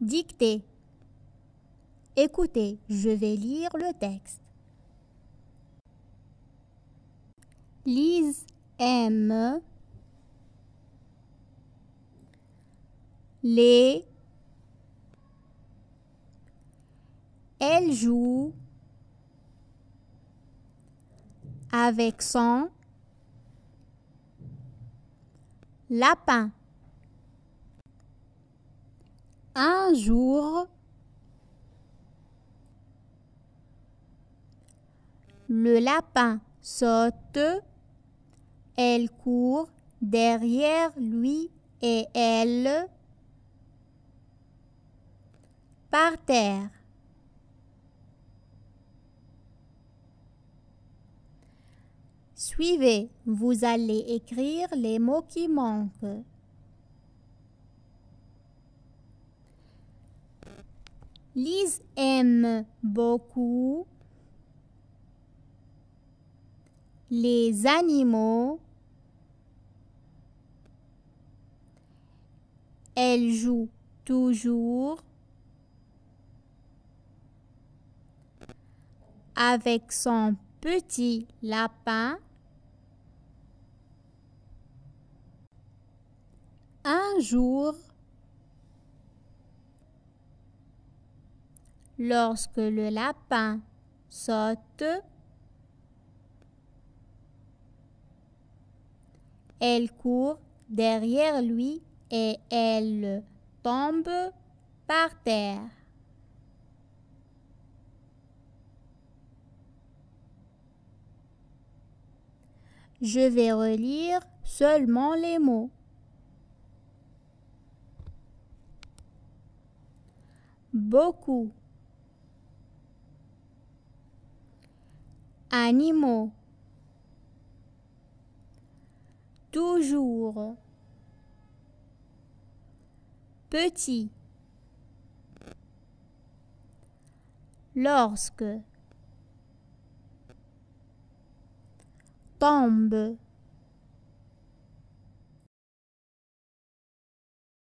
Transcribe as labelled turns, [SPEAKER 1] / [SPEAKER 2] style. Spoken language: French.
[SPEAKER 1] Dictée. Écoutez, je vais lire le texte. Lise aime les. Elle joue avec son lapin un jour le lapin saute, elle court derrière lui et elle par terre. Suivez, vous allez écrire les mots qui manquent. Lise aime beaucoup les animaux. Elle joue toujours avec son petit lapin. Un jour, Lorsque le lapin saute, elle court derrière lui et elle tombe par terre. Je vais relire seulement les mots. Beaucoup animaux toujours petit lorsque tombe